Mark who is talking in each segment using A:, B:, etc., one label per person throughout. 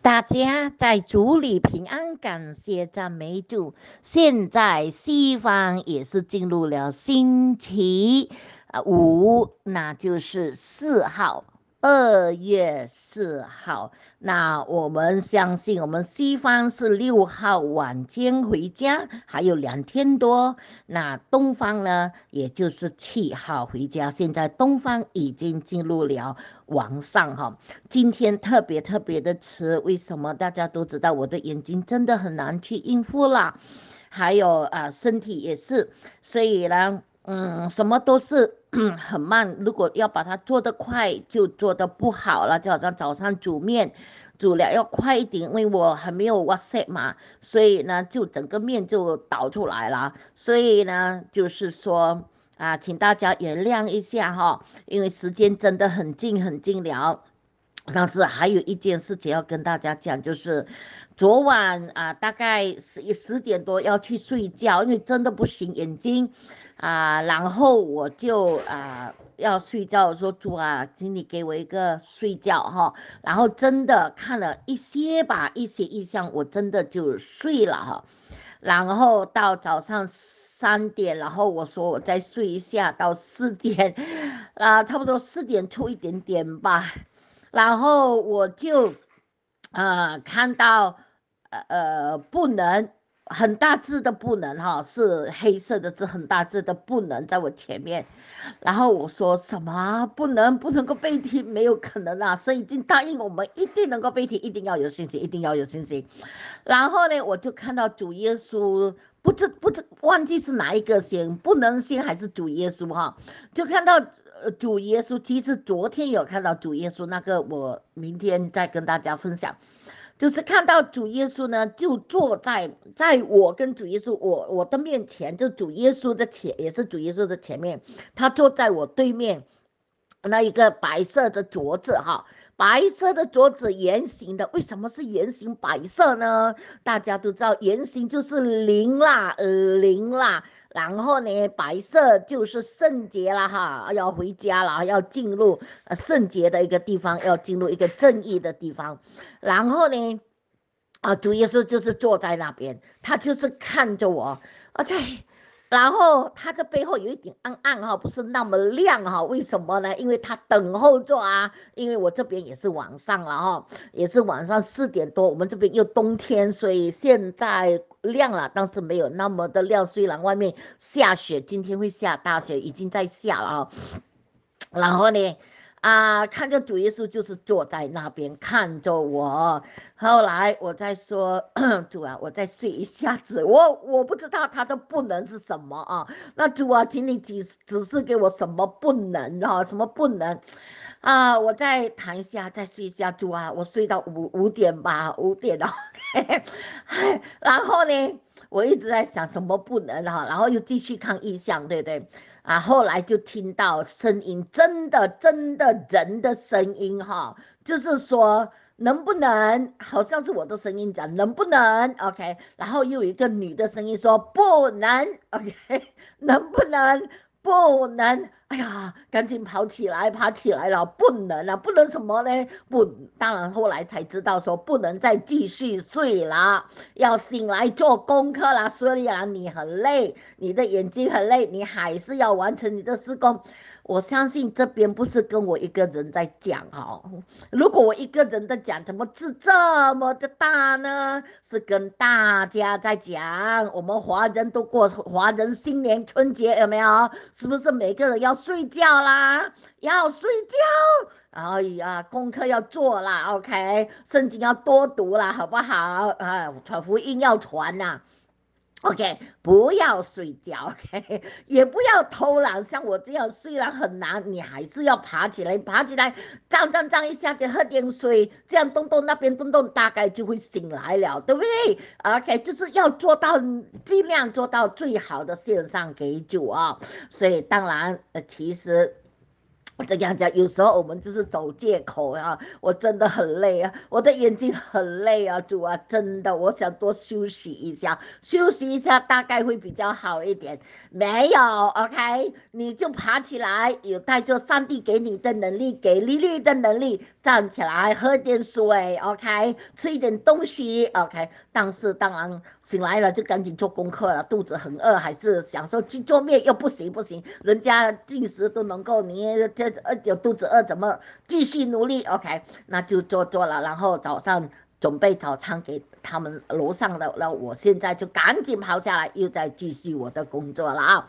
A: 大家在主里平安，感谢赞美主。现在西方也是进入了星期，五，那就是四号。二月四号，那我们相信，我们西方是六号晚间回家，还有两天多。那东方呢，也就是七号回家。现在东方已经进入了晚上哈，今天特别特别的迟，为什么？大家都知道，我的眼睛真的很难去应付了，还有啊，身体也是，所以呢。嗯，什么都是 很慢。如果要把它做得快，就做得不好了。就好像早上煮面，煮了要快一点，因为我还没有 WhatsApp 嘛，所以呢，就整个面就倒出来了。所以呢，就是说啊，请大家原谅一下哈，因为时间真的很近很近了。但是还有一件事情要跟大家讲，就是昨晚啊，大概十十点多要去睡觉，因为真的不行，眼睛。啊，然后我就啊要睡觉，说主啊，请你给我一个睡觉哈。然后真的看了一些吧，一些意象，我真的就睡了哈。然后到早上三点，然后我说我再睡一下到四点，啊，差不多四点出一点点吧。然后我就啊看到呃呃不能。很大字的不能哈，是黑色的字，很大字的不能在我前面。然后我说什么不能不能够背题，没有可能啊！以已经答应我们一定能够背题，一定要有信心，一定要有信心。然后呢，我就看到主耶稣不知不知忘记是哪一个先，不能先还是主耶稣哈？就看到主耶稣，其实昨天有看到主耶稣那个，我明天再跟大家分享。就是看到主耶稣呢，就坐在在我跟主耶稣我我的面前，就主耶稣的前也是主耶稣的前面，他坐在我对面，那一个白色的桌子哈，白色的桌子圆形的，为什么是圆形白色呢？大家都知道圆形就是零啦，零啦。然后呢，白色就是圣洁了哈，要回家了，要进入圣洁的一个地方，要进入一个正义的地方。然后呢，啊，主耶稣就是坐在那边，他就是看着我，我在。然后它的背后有一点暗暗哈，不是那么亮哈。为什么呢？因为它等候座啊，因为我这边也是晚上了哈，也是晚上四点多。我们这边又冬天，所以现在亮了，但是没有那么的亮。虽然外面下雪，今天会下大雪，已经在下了哈。然后呢？啊，看着主耶稣就是坐在那边看着我。后来我再说，主啊，我再睡一下子，我我不知道他的不能是什么啊？那主啊，请你指指示给我什么不能啊？什么不能？啊，我再谈一下，再睡一下，主啊，我睡到五五点吧，五点啊。然后呢，我一直在想什么不能哈？然后又继续看异象，对不对？啊，后来就听到声音，真的，真的人的声音哈，就是说能不能，好像是我的声音讲能不能，OK，然后又有一个女的声音说不能，OK，能不能，不能。哎呀，赶紧跑起来，爬起来了！不能啊，不能什么嘞？不，当然后来才知道，说不能再继续睡了，要醒来做功课了。虽然你很累，你的眼睛很累，你还是要完成你的施工。我相信这边不是跟我一个人在讲哦。如果我一个人在讲，怎么字这么的大呢？是跟大家在讲，我们华人都过华人新年春节有没有？是不是每个人要睡觉啦？要睡觉，然后呀，功课要做啦 o k 圣经要多读啦，好不好？啊，传福音要传啊。OK，不要睡觉，OK，也不要偷懒。像我这样虽然很难，你还是要爬起来，爬起来，站站站一下子，喝点水，这样东东那边东东大概就会醒来了，对不对？OK，就是要做到尽量做到最好的线上给酒啊。所以当然，呃，其实。这样讲，有时候我们就是找借口啊！我真的很累啊，我的眼睛很累啊，主啊，真的，我想多休息一下，休息一下大概会比较好一点。没有，OK，你就爬起来，有带着上帝给你的能力，给丽丽的能力。站起来，喝点水，OK，吃一点东西，OK。但是当然，醒来了就赶紧做功课了，肚子很饿，还是想说去做面，又不行不行，人家进食都能够，你这饿有肚子饿，怎么继续努力？OK，那就做做了，然后早上准备早餐给他们楼上的了。我现在就赶紧跑下来，又在继续我的工作了啊。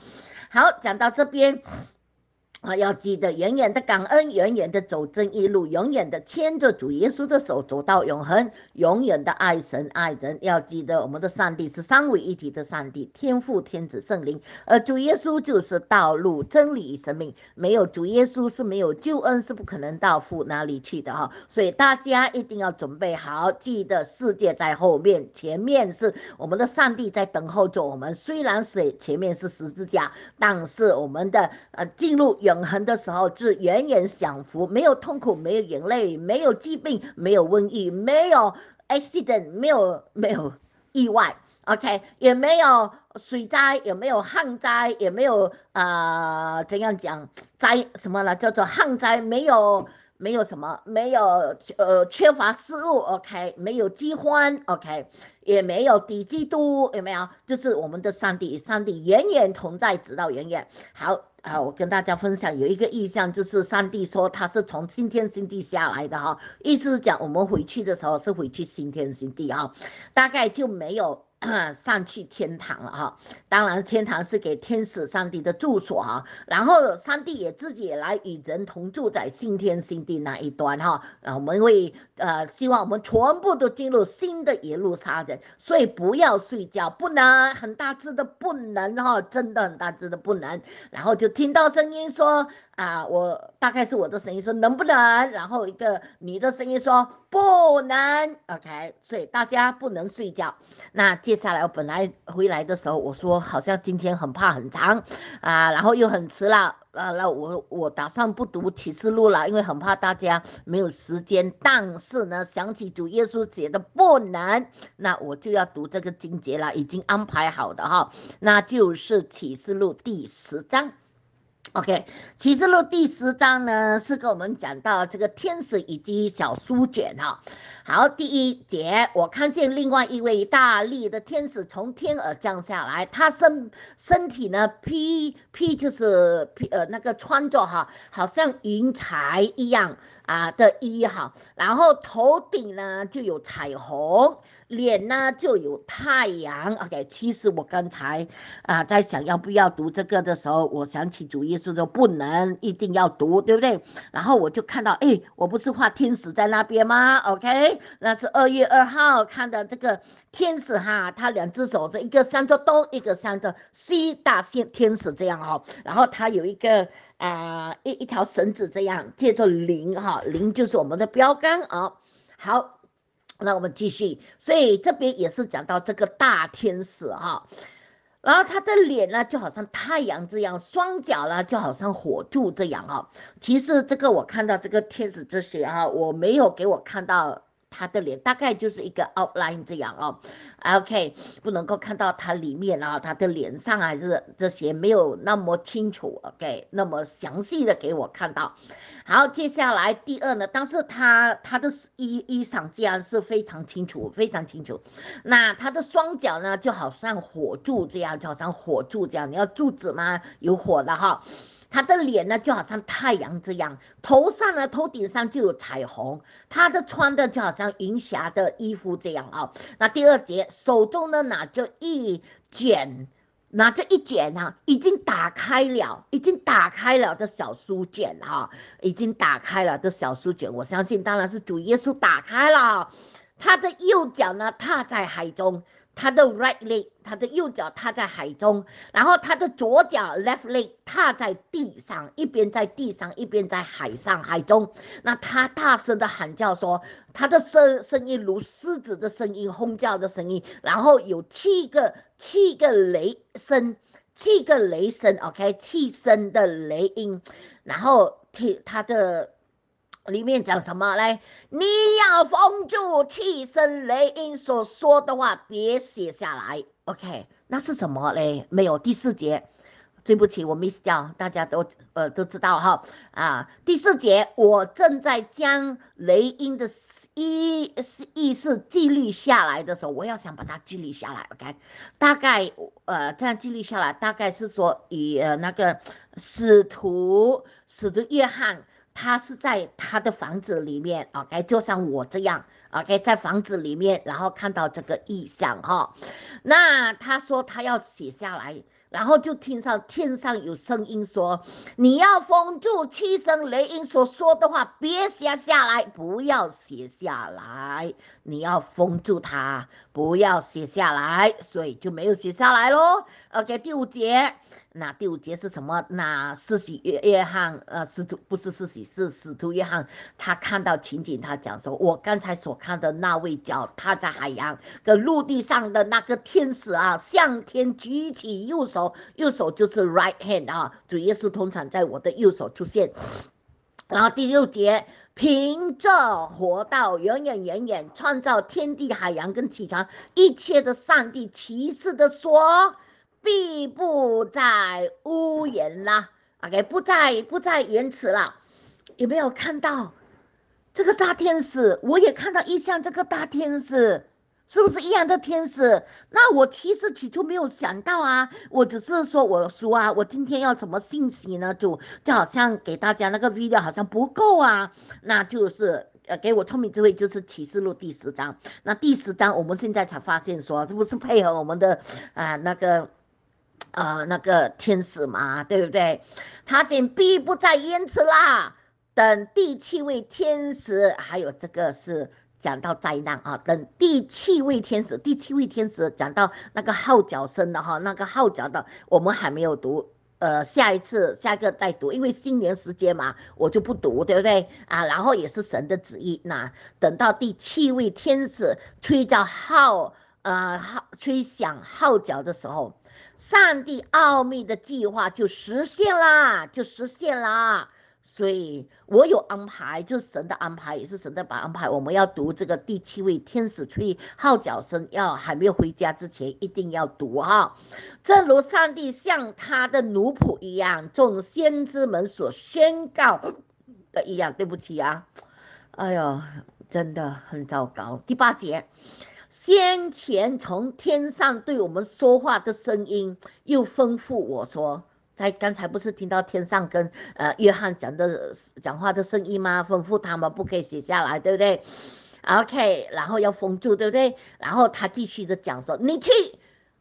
A: 好，讲到这边。啊，要记得永远的感恩，永远的走正义路，永远的牵着主耶稣的手走到永恒，永远的爱神爱人。要记得我们的上帝是三位一体的上帝，天父、天子、圣灵，呃，主耶稣就是道路、真理与生命。没有主耶稣是没有救恩，是不可能到父那里去的哈。所以大家一定要准备好，记得世界在后面，前面是我们的上帝在等候着我们。虽然是前面是十字架，但是我们的呃进入。永恒的时候是远远享福，没有痛苦，没有眼泪，没有疾病，没有瘟疫，没有 accident，没有没有意外，OK，也没有水灾，也没有旱灾，也没有啊，怎样讲灾什么呢？叫做旱灾，没有没有什么，没有呃缺乏食物，OK，没有饥荒，OK，也没有低基督，有没有？就是我们的上帝，上帝远远同在，直到永远好。啊，我跟大家分享有一个意向，就是三弟说他是从新天新地下来的哈，意思是讲我们回去的时候是回去新天新地啊，大概就没有。上去天堂了哈，当然天堂是给天使、上帝的住所哈。然后上帝也自己也来与人同住在新天新地那一端哈。我们会呃希望我们全部都进入新的一路撒人，所以不要睡觉，不能很大致的不能哈，真的很大致的不能。然后就听到声音说。啊，我大概是我的声音说能不能，然后一个你的声音说不能，OK，所以大家不能睡觉。那接下来我本来回来的时候我说好像今天很怕很长啊，然后又很迟了，那那我我打算不读启示录了，因为很怕大家没有时间。但是呢，想起主耶稣写的不能，那我就要读这个经节了，已经安排好的哈，那就是启示录第十章。OK，启示录第十章呢是跟我们讲到这个天使以及小书卷哈。好，第一节我看见另外一位大力的天使从天而降下来，他身身体呢披披就是披呃那个穿着哈，好像云彩一样啊的衣哈，然后头顶呢就有彩虹。脸呢就有太阳，OK。其实我刚才啊在想要不要读这个的时候，我想起主耶稣说不能一定要读，对不对？然后我就看到，哎，我不是画天使在那边吗？OK，那是二月二号看的这个天使哈，他两只手是一个向着东，一个向着西大线天使这样哈，然后他有一个啊一一条绳子这样，叫做零哈，零就是我们的标杆啊，好。那我们继续，所以这边也是讲到这个大天使哈，然后他的脸呢就好像太阳这样，双脚呢就好像火柱这样哈。其实这个我看到这个天使之血哈，我没有给我看到。他的脸大概就是一个 outline 这样哦，OK，不能够看到他里面啊，他的脸上还是这些没有那么清楚，OK，那么详细的给我看到。好，接下来第二呢，但是他他的衣衣裳竟然是非常清楚，非常清楚。那他的双脚呢，就好像火柱这样，就好像火柱这样，你要柱子吗？有火的哈。他的脸呢，就好像太阳这样，头上呢，头顶上就有彩虹。他的穿的就好像云霞的衣服这样啊。那第二节，手中呢，拿着一卷，拿着一卷啊，已经打开了，已经打开了的小书卷啊，已经打开了的小书卷。我相信，当然是主耶稣打开了他的右脚呢，踏在海中。他的 right leg，他的右脚踏在海中，然后他的左脚 left leg 踏在地上，一边在地上，一边在海上海中。那他大声的喊叫说，他的声声音如狮子的声音，轰叫的声音，然后有七个七个雷声，七个雷声，OK，七声的雷音，然后听他的。里面讲什么嘞？你要封住替身雷音所说的话，别写下来。OK，那是什么嘞？没有第四节，对不起，我 miss 掉，大家都呃都知道哈啊。第四节，我正在将雷音的意意思记录下来的时候，我要想把它记录下来。OK，大概呃这样记录下来，大概是说呃那个使徒使徒约翰。他是在他的房子里面，OK，就像我这样，OK，在房子里面，然后看到这个意象哈。那他说他要写下来，然后就听上天上有声音说：“你要封住七声雷音所说的话，别写下来，不要写下来，你要封住它，不要写下来。”所以就没有写下来喽。OK，第五节。那第五节是什么？那四喜约翰，呃，使徒不是四喜，是使徒约翰。他看到情景，他讲说：“我刚才所看的那位叫他在海洋、的陆地上的那个天使啊，向天举起右手，右手就是 right hand 啊，主耶稣通常在我的右手出现。”然后第六节，凭着活道，永远、远远创造天地海洋跟起床一切的上帝，其示的说。必不在屋檐啦，OK，不在不在言辞了，有没有看到这个大天使？我也看到一像这个大天使是不是一样的天使？那我其实起初没有想到啊，我只是说我说啊，我今天要怎么信息呢？主就好像给大家那个 video 好像不够啊，那就是呃，给我聪明智慧就是启示录第十章。那第十章我们现在才发现说这不是配合我们的啊那个。呃，那个天使嘛，对不对？他竟必不再延迟啦。等第七位天使，还有这个是讲到灾难啊。等第七位天使，第七位天使讲到那个号角声的哈，那个号角的我们还没有读，呃，下一次下个再读，因为新年时间嘛，我就不读，对不对啊？然后也是神的旨意，那等到第七位天使吹着号，呃，号吹响号角的时候。上帝奥秘的计划就实现啦，就实现啦，所以我有安排，就是神的安排，也是神的把安排。我们要读这个第七位天使吹号角声，要还没有回家之前一定要读哈。正如上帝像他的奴仆一样，众先知们所宣告的一样。对不起啊，哎呦，真的很糟糕。第八节。先前从天上对我们说话的声音又吩咐我说，在刚才不是听到天上跟呃约翰讲的讲话的声音吗？吩咐他们不可以写下来，对不对？OK，然后要封住，对不对？然后他继续的讲说，你去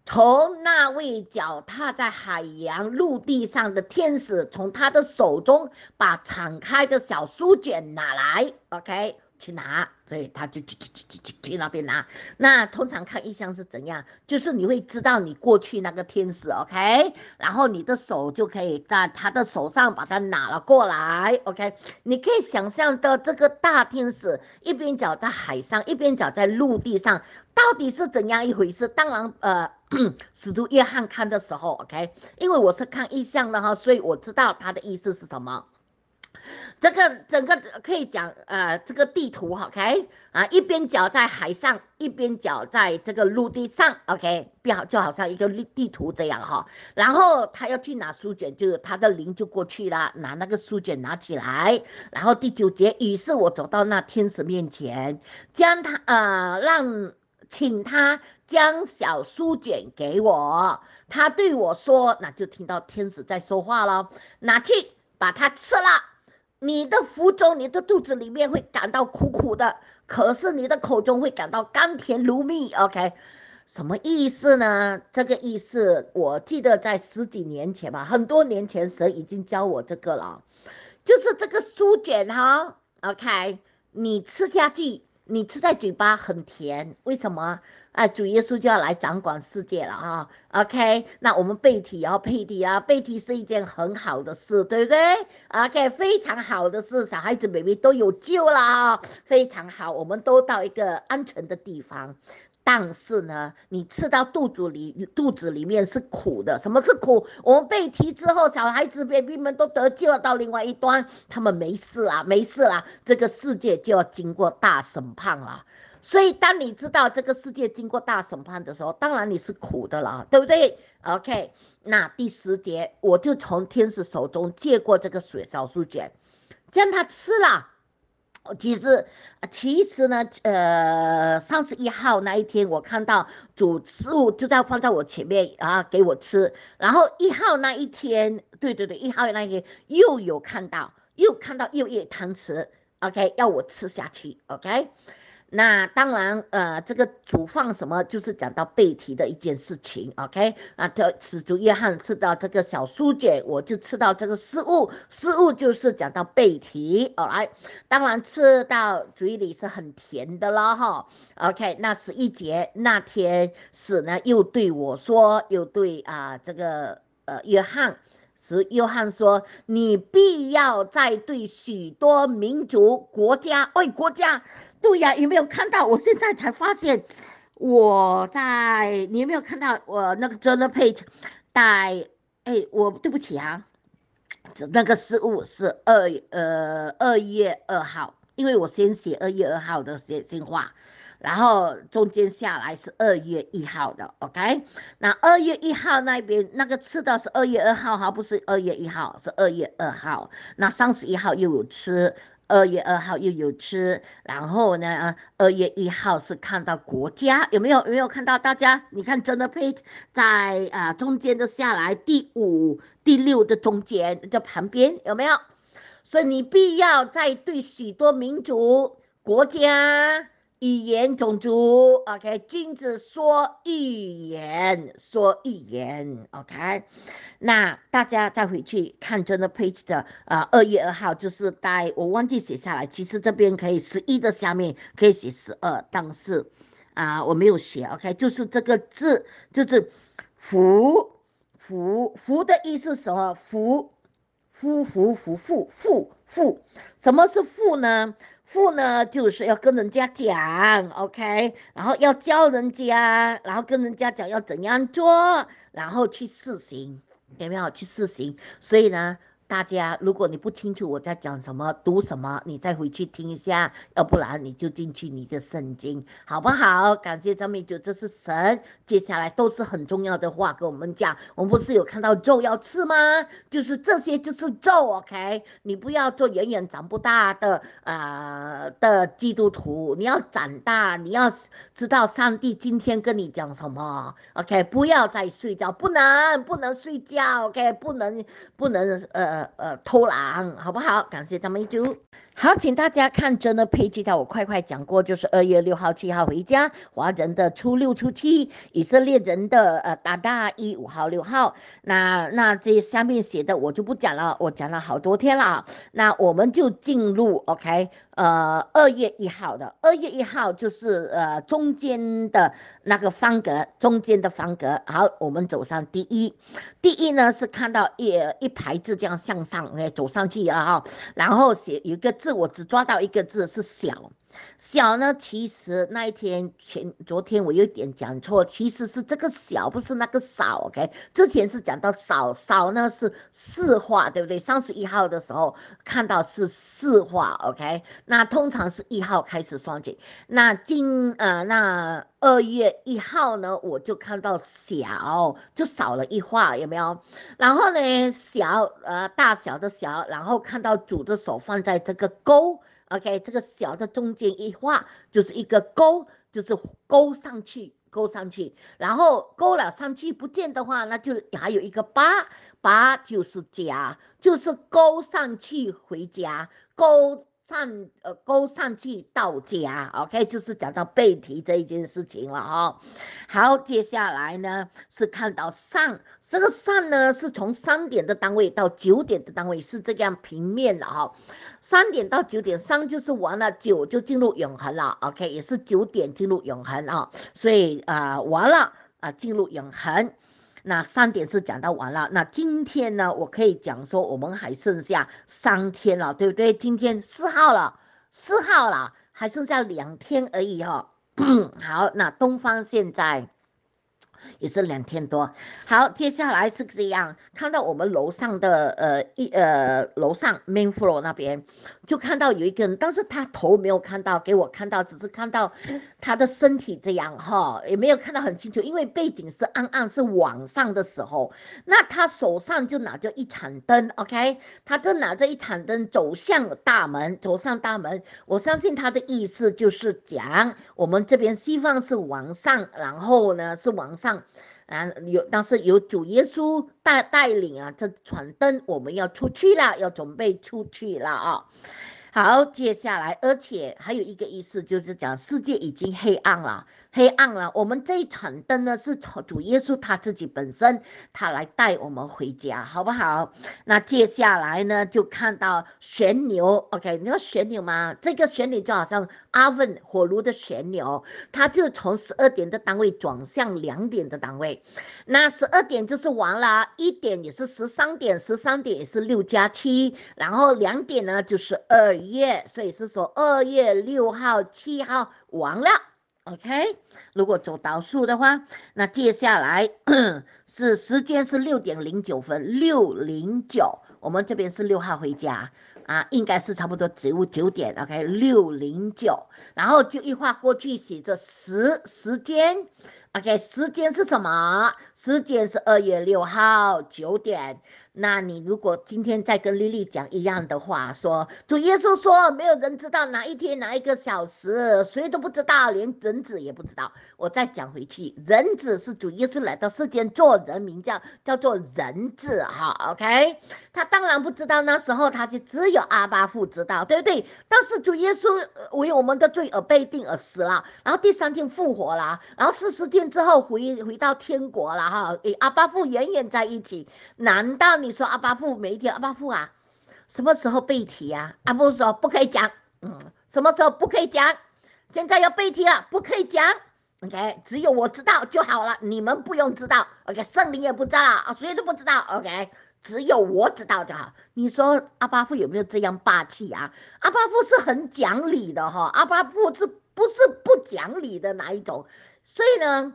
A: 从那位脚踏在海洋陆地上的天使，从他的手中把敞开的小书卷拿来，OK。去拿，所以他就去去去去去去那边拿。那通常看意象是怎样，就是你会知道你过去那个天使，OK，然后你的手就可以在他的手上把它拿了过来，OK。你可以想象到这个大天使一边脚在海上，一边脚在陆地上，到底是怎样一回事？当然，呃，使徒约翰看的时候，OK，因为我是看意象的哈，所以我知道他的意思是什么。这个整个可以讲，呃，这个地图，OK，啊，一边脚在海上，一边脚在这个陆地上，OK，表就好像一个地地图这样哈。然后他要去拿书卷，就他的灵就过去了，拿那个书卷拿起来。然后第九节，于是我走到那天使面前，将他呃让请他将小书卷给我。他对我说，那就听到天使在说话了，拿去把它吃了。你的腹中，你的肚子里面会感到苦苦的，可是你的口中会感到甘甜如蜜。OK，什么意思呢？这个意思，我记得在十几年前吧，很多年前，神已经教我这个了，就是这个书卷哈。OK，你吃下去，你吃在嘴巴很甜，为什么？啊，主耶稣就要来掌管世界了啊！OK，那我们背题啊，背配啊，背题是一件很好的事，对不对？OK，非常好的事，小孩子、b a b y 都有救了啊，非常好，我们都到一个安全的地方。但是呢，你吃到肚子里，肚子里面是苦的。什么是苦？我们被提之后，小孩子、b a b y 们都得救了，到另外一端，他们没事啦，没事啦，这个世界就要经过大审判了。所以，当你知道这个世界经过大审判的时候，当然你是苦的了，对不对？OK，那第十节，我就从天使手中借过这个水烧素卷，将它吃了。其实，其实呢，呃，三十一号那一天，我看到主食物就在放在我前面啊，给我吃。然后一号那一天，对对对，一号那一天又有看到，又看到又一汤匙，OK，要我吃下去，OK。那当然，呃，这个主放什么，就是讲到背题的一件事情，OK 啊，他使祖约翰吃到这个小苏姐，我就吃到这个失误，失误就是讲到背题，来，当然吃到嘴里是很甜的了哈，OK，那十一节那天使呢又对我说，又对啊这个呃约翰，使约翰说，你必要在对许多民族国家为国家。对呀，有没有看到？我现在才发现，我在你有没有看到我那个 journal page？哎，我对不起啊，那个失误是二呃二月二号，因为我先写二月二号的写心话。然后中间下来是二月一号的，OK？那二月一号那边那个吃的是二月二号哈，不是二月一号，是二月二号。那三十一号又有吃，二月二号又有吃，然后呢，二月一号是看到国家有没有有没有看到大家？你看真的配在啊中间的下来第五、第六的中间的旁边有没有？所以你必要在对许多民族国家。语言种族，OK，君子说语言，说语言，OK。那大家再回去看这个 page 的啊，二月二号就是在我忘记写下来。其实这边可以十一的下面可以写十二，但是啊我没有写，OK，就是这个字就是“福”，福福的意思什么？福，福福福福福福，什么是福呢？付呢，就是要跟人家讲，OK，然后要教人家，然后跟人家讲要怎样做，然后去试行，有没有去试行？所以呢？大家，如果你不清楚我在讲什么、读什么，你再回去听一下，要不然你就进去你的圣经，好不好？感谢张明主，这是神。接下来都是很重要的话跟我们讲。我们不是有看到咒要吃吗？就是这些，就是咒。OK，你不要做远远长不大的呃的基督徒，你要长大，你要知道上帝今天跟你讲什么。OK，不要再睡觉，不能不能睡觉。OK，不能不能呃。呃，偷懒好不好？感谢咱们猪。好，请大家看，真的配吉到我快快讲过，就是二月六号、七号回家，华人的初六、初七，以色列人的呃，大大一五号、六号。那那这下面写的我就不讲了，我讲了好多天了。那我们就进入 OK，呃，二月一号的，二月一号就是呃中间的那个方格，中间的方格。好，我们走上第一，第一呢是看到一一排字这样向上哎走上去啊，然后写一个字。我只抓到一个字，是小。小呢？其实那一天前，昨天我有点讲错，其实是这个小，不是那个少。OK，之前是讲到少少呢是四画，对不对？三十一号的时候看到是四画，OK。那通常是一号开始双减，那今呃那二月一号呢，我就看到小就少了一画，有没有？然后呢小呃大小的小，然后看到主的手放在这个勾。OK，这个小的中间一画就是一个勾，就是勾上去，勾上去，然后勾了上去不见的话，那就还有一个八，八就是家，就是勾上去回家，勾上呃勾上去到家。OK，就是讲到背题这一件事情了哈。好，接下来呢是看到上。这个上呢是从三点的单位到九点的单位是这样平面的哈，三点到九点，三就是完了，九就进入永恒了。OK，也是九点进入永恒啊，所以啊完了啊进入永恒，那三点是讲到完了，那今天呢我可以讲说我们还剩下三天了，对不对？今天四号了，四号了，还剩下两天而已哈。好，那东方现在。也是两天多，好，接下来是这样，看到我们楼上的呃一呃楼上 m a i n floor 那边，就看到有一个人，但是他头没有看到，给我看到只是看到他的身体这样哈，也没有看到很清楚，因为背景是暗暗，是晚上的时候。那他手上就拿着一盏灯，OK，他正拿着一盏灯走向大门，走上大门。我相信他的意思就是讲，我们这边希望是晚上，然后呢是晚上。啊，有，但是有主耶稣带带领啊，这船灯，我们要出去了，要准备出去了啊。好，接下来，而且还有一个意思就是讲，世界已经黑暗了。黑暗了，我们这一盏灯呢是主耶稣他自己本身，他来带我们回家，好不好？那接下来呢，就看到旋钮，OK，你说旋钮吗？这个旋钮就好像阿文火炉的旋钮，它就从十二点的单位转向两点的单位。那十二点就是完了，一点也是十三点，十三点也是六加七，然后两点呢就是二月，所以是说二月六号、七号完了。OK，如果走倒数的话，那接下来是时间是六点零九分，六零九。我们这边是六号回家啊，应该是差不多九九点。OK，六零九，然后就一划过去写着十时间。OK，时间是什么？时间是二月六号九点。那你如果今天再跟丽丽讲一样的话，说主耶稣说没有人知道哪一天哪一个小时，谁都不知道，连人子也不知道。我再讲回去，人子是主耶稣来到世间做人，名叫叫做人子哈。OK，他当然不知道那时候，他就只有阿巴父知道，对不对？但是主耶稣为我们的罪而被定而死了，然后第三天复活了，然后四十天之后回回到天国了哈，与阿巴父永远在一起。难道你？你说阿巴父每一天阿巴父啊，什么时候背题呀？阿布说不可以讲，嗯，什么时候不可以讲？现在要背题了，不可以讲。OK，只有我知道就好了，你们不用知道。OK，圣灵也不知道啊，谁都不知道。OK，只有我知道就好。你说阿巴父有没有这样霸气啊？阿巴父是很讲理的哈，阿巴父是不是不讲理的哪一种？所以呢，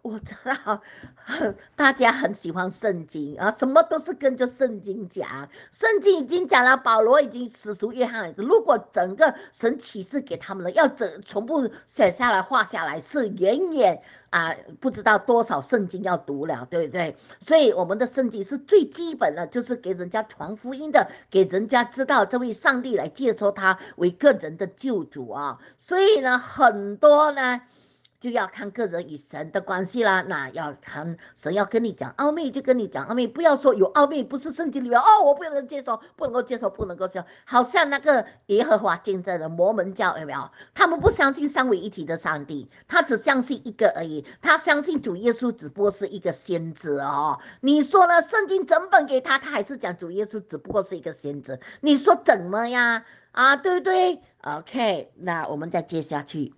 A: 我知道 大家很喜欢圣经啊，什么都是跟着圣经讲。圣经已经讲了，保罗已经、使徒约翰，如果整个神启示给他们了，要整全部写下来、画下来，是远远啊，不知道多少圣经要读了，对不对？所以我们的圣经是最基本的，就是给人家传福音的，给人家知道这位上帝来接收他为个人的救主啊。所以呢，很多呢。就要看个人与神的关系啦。那要看神要跟你讲奥秘，就跟你讲奥秘。不要说有奥秘，不是圣经里面哦，我不能接受，不能够接受，不能够接受。好像那个耶和华见证人、摩门教有没有？他们不相信三位一体的上帝，他只相信一个而已。他相信主耶稣只不过是一个先知哦。你说了圣经整本给他，他还是讲主耶稣只不过是一个先知。你说怎么呀？啊，对不对？OK，那我们再接下去。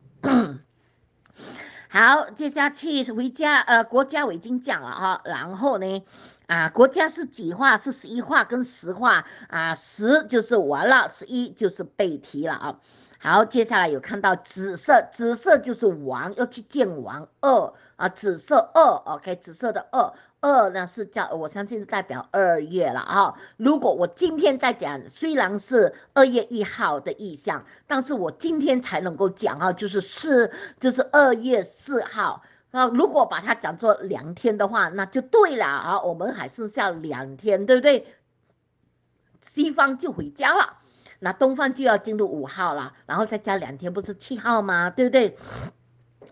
A: 好，接下去维家呃国家我已经讲了哈，然后呢啊国家是几画？是十一画跟十画啊十就是完了，十一就是背题了啊。好，接下来有看到紫色紫色就是王要去见王二啊紫色二 OK 紫色的二。二呢是叫，我相信是代表二月了啊。如果我今天在讲，虽然是二月一号的意向，但是我今天才能够讲啊，就是是就是二月四号啊。如果把它讲做两天的话，那就对了啊。我们还剩下两天，对不对？西方就回家了，那东方就要进入五号了，然后再加两天，不是七号吗？对不对？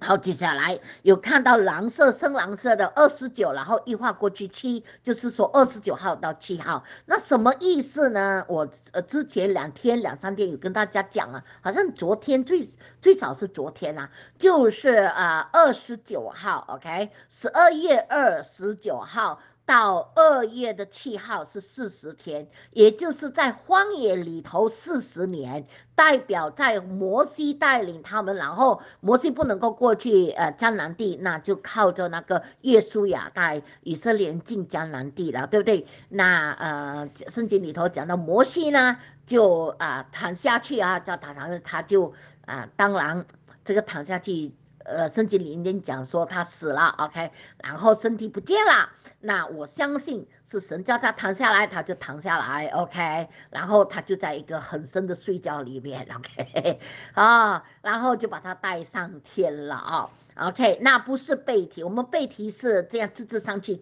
A: 好，接下来有看到蓝色、深蓝色的二十九，然后一划过去七，就是说二十九号到七号，那什么意思呢？我呃之前两天、两三天有跟大家讲了，好像昨天最最少是昨天啦，就是啊二十九号，OK，十二月二十九号。到二月的七号是四十天，也就是在荒野里头四十年，代表在摩西带领他们，然后摩西不能够过去呃江南地，那就靠着那个耶稣亚带以色列人进江南地了，对不对？那呃圣经里头讲到摩西呢，就啊躺下去啊，叫他他就啊当然这个躺下去，呃圣经里面讲说他死了，OK，然后身体不见了。那我相信是神叫他躺下来，他就躺下来，OK，然后他就在一个很深的睡觉里面，OK，啊，然后就把他带上天了啊，OK，那不是背题，我们背题是这样滋滋上去，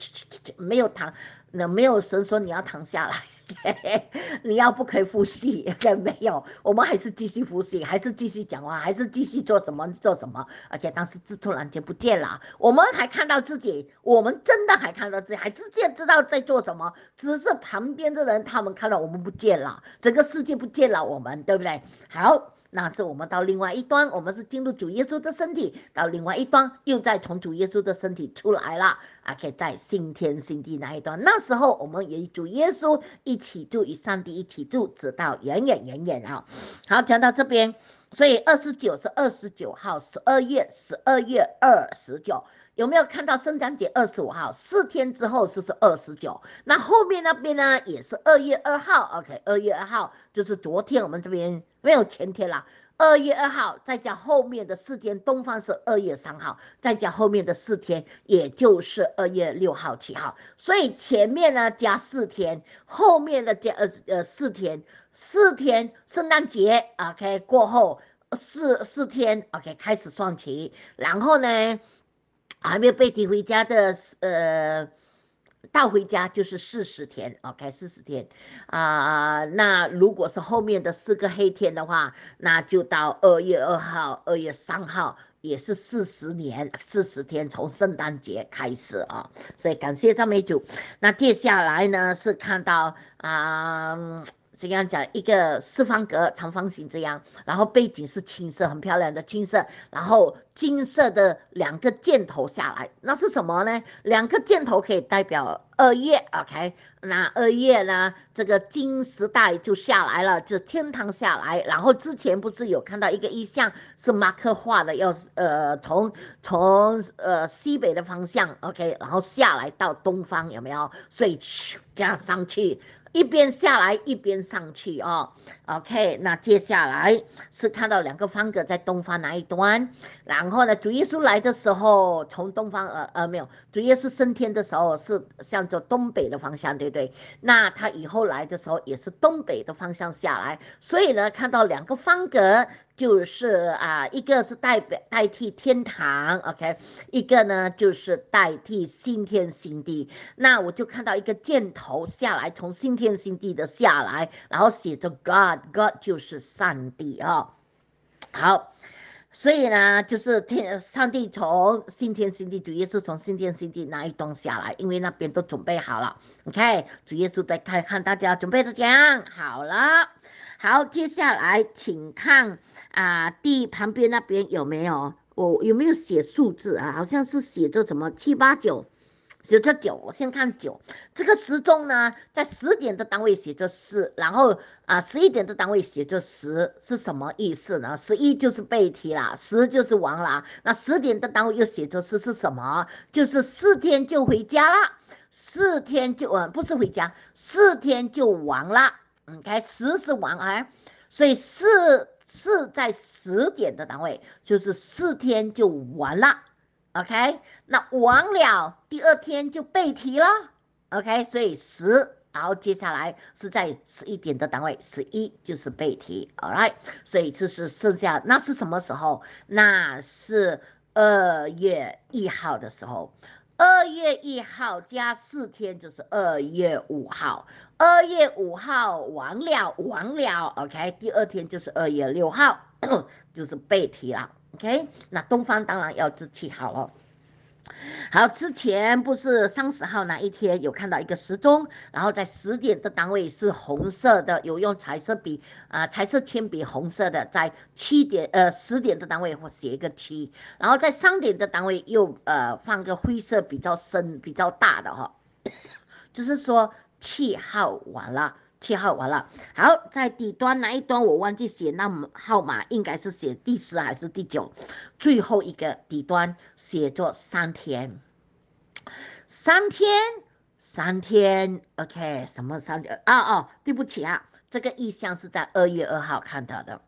A: 没有躺，那没有神说你要躺下来。你要不可以复习？吸？没有，我们还是继续复习，还是继续讲话，还是继续做什么做什么。而且当时是突然间不见了，我们还看到自己，我们真的还看到自己，还直接知道在做什么。只是旁边的人他们看到我们不见了，整个世界不见了，我们对不对？好。那是我们到另外一端，我们是进入主耶稣的身体，到另外一端又再从主耶稣的身体出来了，OK，在新天新地那一端？那时候我们也主耶稣一起住，与上帝一起住，直到远远远远啊！好，讲到这边，所以二十九是二十九号，十二月十二月二十九，有没有看到圣诞节二十五号？四天之后是不是二十九？那后面那边呢？也是二月二号，OK，二月二号就是昨天我们这边。没有前天啦。二月二号再加后面的四天，东方是二月三号再加后面的四天，也就是二月六号七号。所以前面呢加四天，后面的加呃呃四天，四天圣诞节 OK 过后四四天 OK 开始算起，然后呢还没有被提回家的呃。到回家就是四十天哦，k 四十天，啊，那如果是后面的四个黑天的话，那就到二月二号、二月三号也是四十年、四十天，从圣诞节开始啊。所以感谢赞美主。那接下来呢是看到啊。这样讲，一个四方格长方形这样，然后背景是青色，很漂亮的青色，然后金色的两个箭头下来，那是什么呢？两个箭头可以代表二月 o k 那二月呢，这个金时代就下来了，就天堂下来。然后之前不是有看到一个意象，是马克画的，要呃从从呃西北的方向，OK，然后下来到东方，有没有？所以这样上去。一边下来一边上去啊，OK。那接下来是看到两个方格在东方哪一端？然后呢，主耶稣来的时候从东方呃呃没有，主耶稣升天的时候是向着东北的方向，对不对？那他以后来的时候也是东北的方向下来，所以呢，看到两个方格。就是啊，一个是代表代替天堂，OK，一个呢就是代替新天新地。那我就看到一个箭头下来，从新天新地的下来，然后写着 God，God 就是上帝啊。好，所以呢就是天上帝从新天新地，主耶稣从新天新地那一栋下来，因为那边都准备好了，OK，主耶稣再看看大家准备的怎样。好了，好，接下来请看。啊，d 旁边那边有没有？我有没有写数字啊？好像是写着什么七八九，写着九。我先看九。这个时钟呢，在十点的单位写着四，然后啊，十一点的单位写着十，是什么意思呢？十一就是背题了，十就是完了。那十点的单位又写着四，是什么？就是四天就回家了，四天就呃不是回家，四天就完了。嗯，开十是完啊，所以四。是在十点的单位，就是四天就完了，OK？那完了，第二天就背题了，OK？所以十，然后接下来是在十一点的单位，十一就是背题，Alright？所以就是剩下，那是什么时候？那是二月一号的时候。二月一号加四天就是二月五号，二月五号完了完了，OK，第二天就是二月六号，就是背题了，OK，那东方当然要志七好了。好，之前不是三十号那一天有看到一个时钟，然后在十点的单位是红色的，有用彩色笔，啊，彩色铅笔红色的，在七点，呃，十点的单位我写一个七，然后在三点的单位又，呃，放个灰色比较深、比较大的哈，就是说七号完了。七号完了，好在底端那一端我忘记写那号码，应该是写第十还是第九？最后一个底端写作三天，三天三天，OK？什么三天？啊啊，对不起啊，这个意向是在二月二号看到的。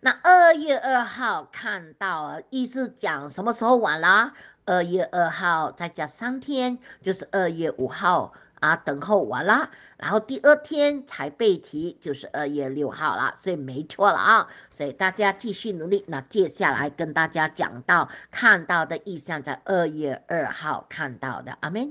A: 那二月二号看到意思讲什么时候完了？二月二号再加三天就是二月五号。啊，等候完啦。然后第二天才背题，就是二月六号了，所以没错了啊！所以大家继续努力。那接下来跟大家讲到看到的意向，在二月二号看到的。阿门。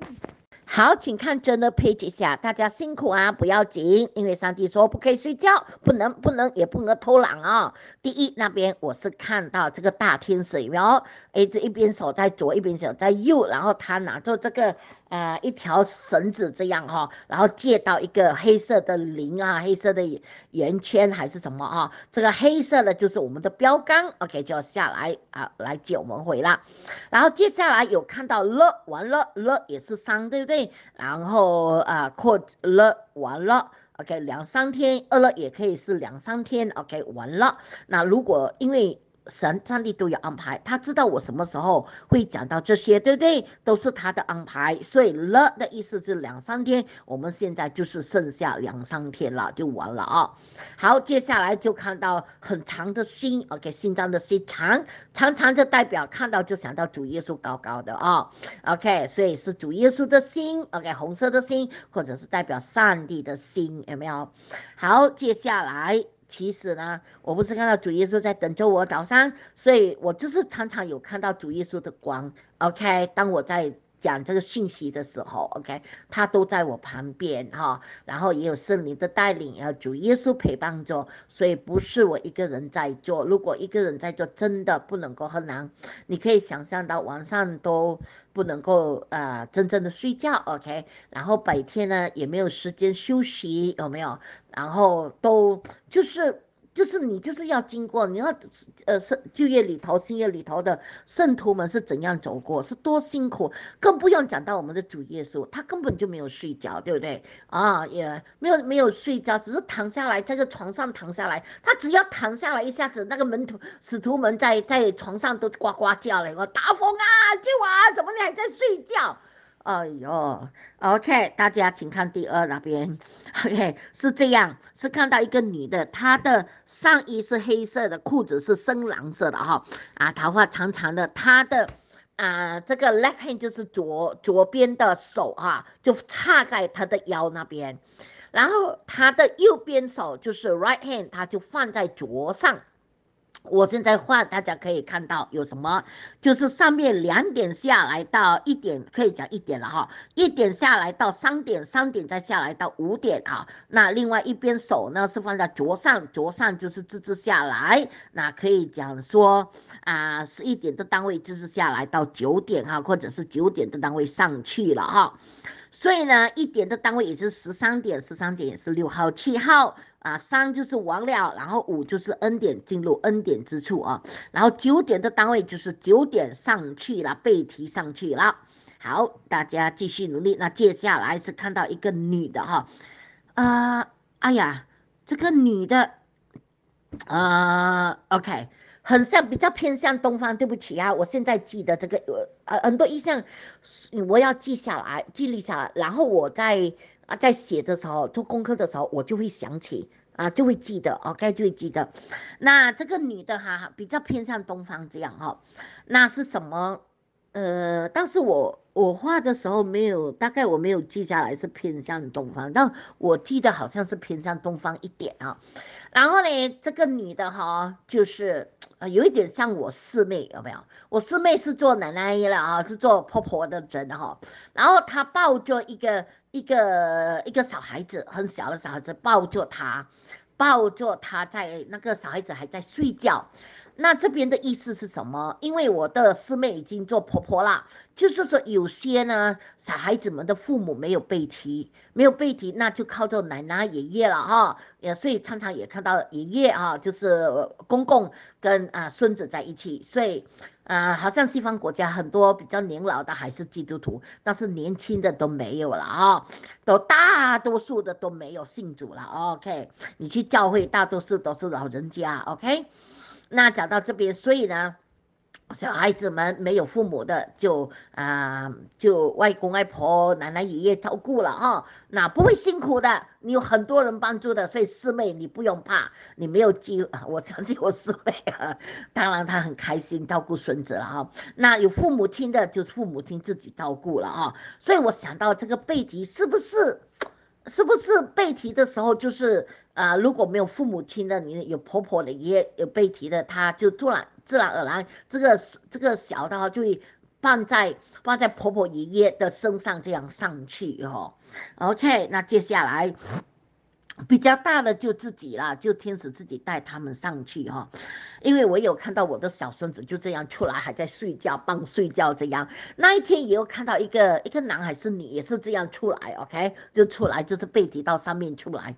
A: 好，请看真的 page 一下。大家辛苦啊，不要紧，因为上帝说不可以睡觉，不能不能也不能偷懒啊。第一那边我是看到这个大天使，然后诶，这一边手在左，一边手在右，然后他拿着这个。呃，一条绳子这样哈，然后借到一个黑色的零啊，黑色的圆圈还是什么啊？这个黑色的就是我们的标杆，OK，就要下来啊，来接我们回了。然后接下来有看到了，完了，了也是三，对不对？然后啊，扩了，完了，OK，两三天，饿了也可以是两三天，OK，完了。那如果因为神上帝都有安排，他知道我什么时候会讲到这些，对不对？都是他的安排。所以了的意思是两三天，我们现在就是剩下两三天了，就完了啊。好，接下来就看到很长的心，OK，心脏的心，长长长就代表看到就想到主耶稣高高的啊，OK，所以是主耶稣的心，OK，红色的心，或者是代表上帝的心，有没有？好，接下来。其实呢，我不是看到主耶稣在等着我早上，所以我就是常常有看到主耶稣的光。OK，当我在。讲这个信息的时候，OK，他都在我旁边哈，然后也有圣灵的带领，要主耶稣陪伴着，所以不是我一个人在做。如果一个人在做，真的不能够很难。你可以想象到晚上都不能够啊，真正的睡觉，OK，然后白天呢也没有时间休息，有没有？然后都就是。就是你就是要经过，你要，呃圣就业里头、新业里头的圣徒们是怎样走过，是多辛苦，更不用讲到我们的主耶稣，他根本就没有睡觉，对不对？啊，也没有没有睡觉，只是躺下来，在这床上躺下来。他只要躺下来一下子，那个门徒、使徒们在在床上都呱呱叫了，我大风啊，救啊！怎么你还在睡觉？哎呦，OK，大家请看第二那边，OK 是这样，是看到一个女的，她的上衣是黑色的，裤子是深蓝色的哈，啊，头发长长的，她的啊这个 left hand 就是左左边的手啊，就插在她的腰那边，然后她的右边手就是 right hand，她就放在桌上。我现在画，大家可以看到有什么，就是上面两点下来到一点，可以讲一点了哈。一点下来到三点，三点再下来到五点啊。那另外一边手呢是放在桌上，桌上就是支持下来，那可以讲说啊，是一点的单位支持下来到九点哈，或者是九点的单位上去了哈。所以呢，一点的单位也是十三点，十三点也是六号、七号。啊，三就是完了，然后五就是恩典进入恩典之处啊，然后九点的单位就是九点上去了，被提上去了。好，大家继续努力。那接下来是看到一个女的哈，啊，哎呀，这个女的，呃，OK，很像比较偏向东方。对不起啊，我现在记得这个呃，很多意向，我要记下来，记录下来，然后我再。啊，在写的时候做功课的时候，我就会想起啊，就会记得啊，该就会记得。那这个女的哈，比较偏向东方这样哈。那是什么？呃，但是我我画的时候没有，大概我没有记下来是偏向东方，但我记得好像是偏向东方一点啊。然后呢，这个女的哈，就是呃，有一点像我四妹，有没有？我四妹是做奶奶了啊，是做婆婆的人哈。然后她抱着一个。一个一个小孩子，很小的小孩子抱着他，抱着他在那个小孩子还在睡觉。那这边的意思是什么？因为我的师妹已经做婆婆啦，就是说有些呢小孩子们的父母没有被提，没有被提，那就靠着奶奶爷爷了哈。也所以常常也看到爷爷啊，就是公公跟啊孙子在一起。所以啊，好像西方国家很多比较年老的还是基督徒，但是年轻的都没有了啊，都大多数的都没有信主了。OK，你去教会大多数都是老人家。OK。那讲到这边所以呢，小孩子们没有父母的，就啊，就外公外婆、奶奶爷爷照顾了哈。那不会辛苦的，你有很多人帮助的，所以师妹你不用怕，你没有机，我相信我师妹，啊，当然她很开心照顾孙子了哈。那有父母亲的，就是父母亲自己照顾了啊。所以我想到这个背题是不是，是不是背题的时候就是。啊，如果没有父母亲的，你有婆婆的、爷爷有背提的，他就突然自然而然，这个这个小的就会放在放在婆婆爷爷的身上，这样上去哦。OK，那接下来比较大的就自己啦，就天使自己带他们上去哈。因为我有看到我的小孙子就这样出来，还在睡觉，半睡觉这样。那一天也有看到一个一个男孩是女，也是这样出来，OK，就出来就是背提到上面出来。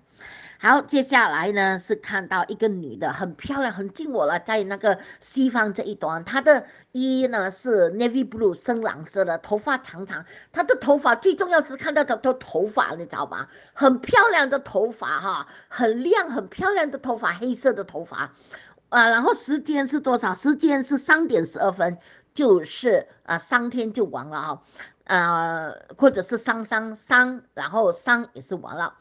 A: 好，接下来呢是看到一个女的，很漂亮，很近我了，在那个西方这一端，她的衣呢是 navy blue 深蓝色的，头发长长，她的头发最重要是看到她的头发，你知道吧？很漂亮的头发哈，很亮、很漂亮的头发，黑色的头发，啊，然后时间是多少？时间是三点十二分，就是啊，三天就完了哈，呃，或者是三三三，然后三也是完了。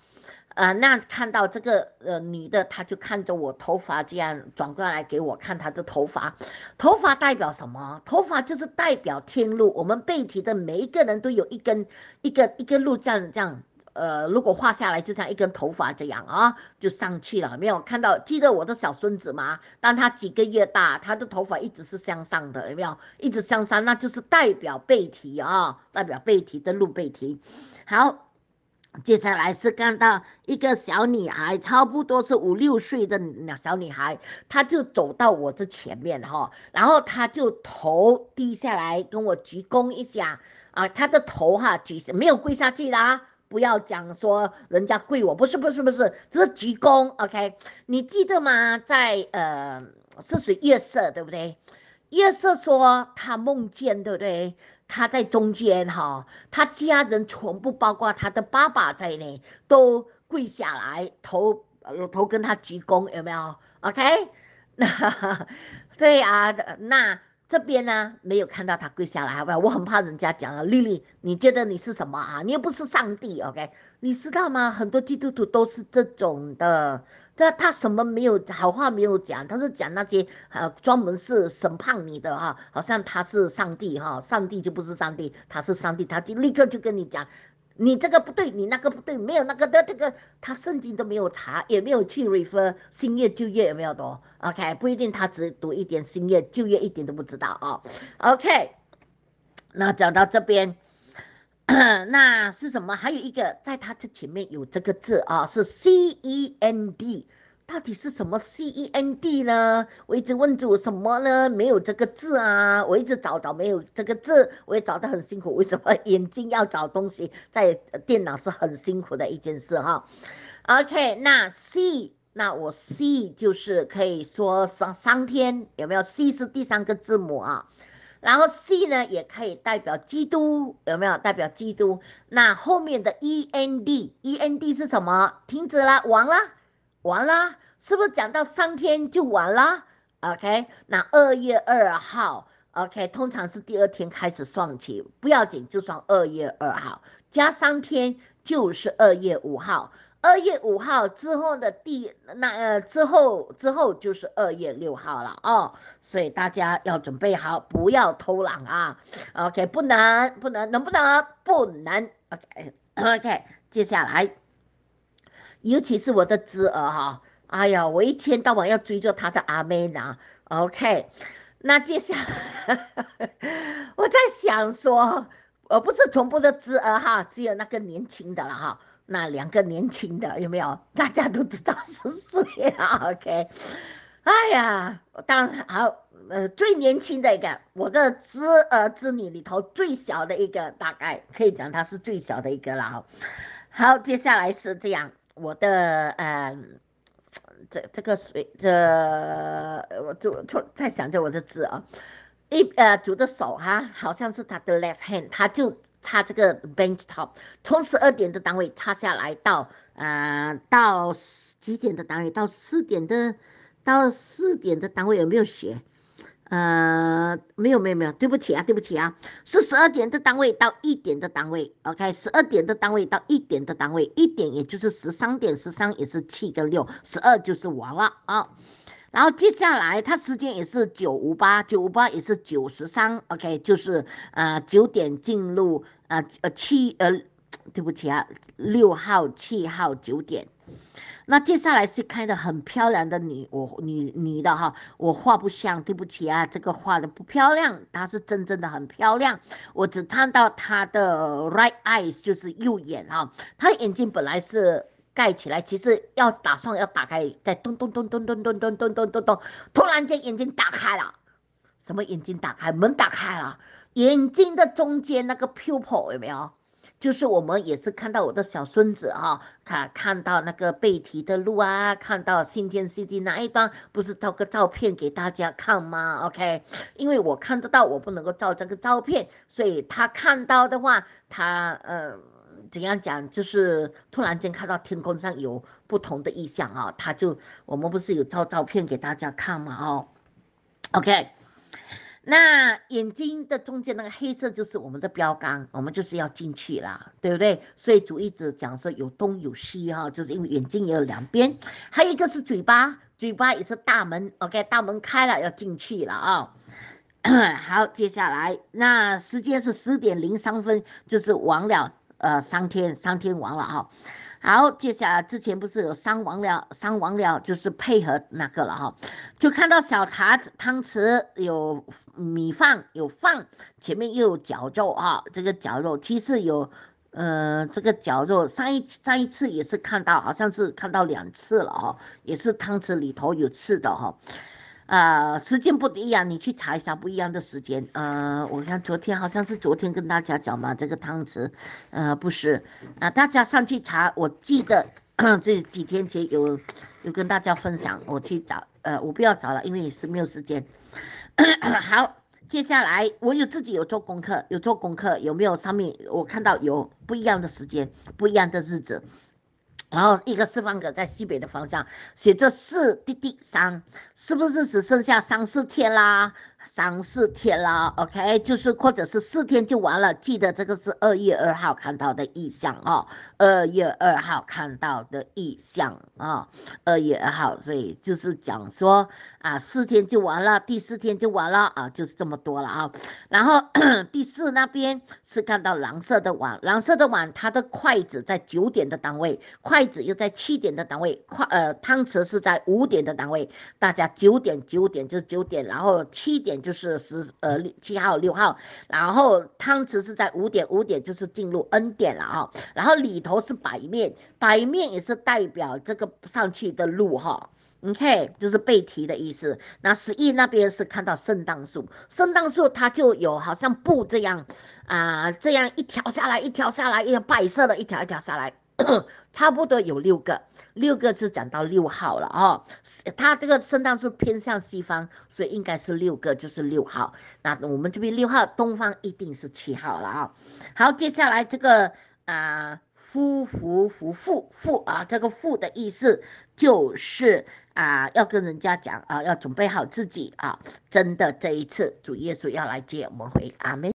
A: 啊，那看到这个呃女的，她就看着我头发这样转过来给我看她的头发，头发代表什么？头发就是代表天路。我们背体的每一个人都有一根一个一根路，这样这样，呃，如果画下来就像一根头发这样啊，就上去了，没有看到记得我的小孙子吗？当他几个月大，他的头发一直是向上的，有没有一直向上？那就是代表背体啊，代表背体的路背体，好。接下来是看到一个小女孩，差不多是五六岁的那小女孩，她就走到我这前面哈，然后她就头低下来跟我鞠躬一下，啊，她的头哈举没有跪下去啦，不要讲说人家跪我，不是不是不是，只是鞠躬，OK，你记得吗？在呃《是属于夜色》对不对？夜色说她梦见对不对？他在中间哈，他家人全部，包括他的爸爸在内，都跪下来，头头跟他鞠躬，有没有？OK，那 对啊，那这边呢没有看到他跪下来，好？我很怕人家讲了，丽丽，你觉得你是什么啊？你又不是上帝，OK，你知道吗？很多基督徒都是这种的。他他什么没有好话没有讲，他是讲那些呃专门是审判你的哈，好像他是上帝哈，上帝就不是上帝，他是上帝他就立刻就跟你讲，你这个不对，你那个不对，没有那个的这个他圣经都没有查，也没有去 refer 新业旧业有没有的 o k 不一定他只读一点新业旧业一点都不知道啊，OK 那讲到这边。那是什么？还有一个，在它这前面有这个字啊，是 C E N D，到底是什么 C E N D 呢？我一直问主什么呢？没有这个字啊，我一直找找没有这个字，我也找得很辛苦。为什么眼睛要找东西，在电脑是很辛苦的一件事哈。OK，那 C，那我 C 就是可以说三三天有没有？C 是第三个字母啊。然后 C 呢也可以代表基督，有没有代表基督？那后面的 E N D E N D 是什么？停止了，完了，完了，是不是讲到三天就完了？OK，那二月二号，OK，通常是第二天开始算起，不要紧，就算二月二号加三天就是二月五号。二月五号之后的第那呃之后之后就是二月六号了哦，所以大家要准备好，不要偷懒啊。OK，不能不能能不能不能 OK OK，接下来，尤其是我的侄儿哈，哎呀，我一天到晚要追着他的阿妹拿。OK，那接下来 我在想说，我不是从不的侄儿哈，只有那个年轻的了哈。那两个年轻的有没有？大家都知道是谁啊？OK，哎呀，当然好，呃，最年轻的一个，我的侄儿侄女里头最小的一个，大概可以讲他是最小的一个了好，接下来是这样，我的呃，这这个谁？这我就就在想着我的侄啊，一呃主的手哈，好像是他的 left hand，他就。差这个 bench top 从十二点的单位差下来到，呃，到几点的单位？到四点的，到四点的单位有没有写？呃，没有，没有，没有，对不起啊，对不起啊，是十二点的单位到一点的单位，OK，十二点的单位到一点的单位，一点也就是十三点，十三也是七跟六，十二就是完了啊。然后接下来他时间也是九五八九五八也是九十三，OK，就是啊九点进入啊呃七呃对不起啊六号七号九点，那接下来是开的很漂亮的你，我你你的哈，我画不像对不起啊，这个画的不漂亮，她是真正的很漂亮，我只看到她的 right eyes 就是右眼哈，她眼睛本来是。盖起来，其实要打算要打开，再咚咚咚咚咚咚咚咚咚咚咚，突然间眼睛打开了，什么眼睛打开？门打开了，眼睛的中间那个 pupil 有没有？就是我们也是看到我的小孙子啊，他看到那个背提的路啊，看到新天 C D 那一端不是照个照片给大家看吗？OK，因为我看得到，我不能够照这个照片，所以他看到的话，他嗯。怎样讲，就是突然间看到天空上有不同的意象啊！他就我们不是有照照片给大家看嘛？哦，OK，那眼睛的中间那个黑色就是我们的标杆，我们就是要进去啦，对不对？所以主一直讲说有东有西哈，就是因为眼睛也有两边，还有一个是嘴巴，嘴巴也是大门。OK，大门开了要进去了啊！好，接下来那时间是十点零三分，就是完了。呃，三天三天完了哈，好，接下来之前不是有三王了，三王了就是配合那个了哈，就看到小茶汤匙有米饭有饭，前面又有绞肉啊，这个绞肉其实有，嗯，这个绞肉上一上一次也是看到，好像是看到两次了哈，也是汤匙里头有刺的哈。啊，时间不一样，你去查一下不一样的时间。呃，我看昨天好像是昨天跟大家讲嘛，这个汤匙，呃，不是，啊，大家上去查。我记得 这几天前有有跟大家分享，我去找，呃，我不要找了，因为也是没有时间。好，接下来我有自己有做功课，有做功课，有没有上面我看到有不一样的时间，不一样的日子。然后一个四方格在西北的方向，写着四滴滴三，是不是只剩下三四天啦？三四天了，OK，就是或者是四天就完了。记得这个是二月二号看到的意向啊，二月二号看到的意向啊，二月二号，所以就是讲说啊，四天就完了，第四天就完了啊，就是这么多了啊。然后 第四那边是看到蓝色的碗，蓝色的碗，它的筷子在九点的单位，筷子又在七点的单位，筷呃汤匙是在五点的单位。大家九点，九点就是九点，然后七点。就是十呃七号六号，然后汤池是在五点五点就是进入 N 点了啊，然后里头是白面，白面也是代表这个上去的路哈，OK 就是被提的意思。那十一那边是看到圣诞树，圣诞树它就有好像布这样啊，这样一条下来一条下来，一个白色的，一条一条下来，差不多有六个。六个字讲到六号了哦，他这个圣诞树偏向西方，所以应该是六个就是六号。那我们这边六号东方一定是七号了啊。好，接下来这个啊，夫夫夫妇妇啊，这个妇的意思就是啊，要跟人家讲啊，要准备好自己啊，真的这一次主耶稣要来接我们回阿门。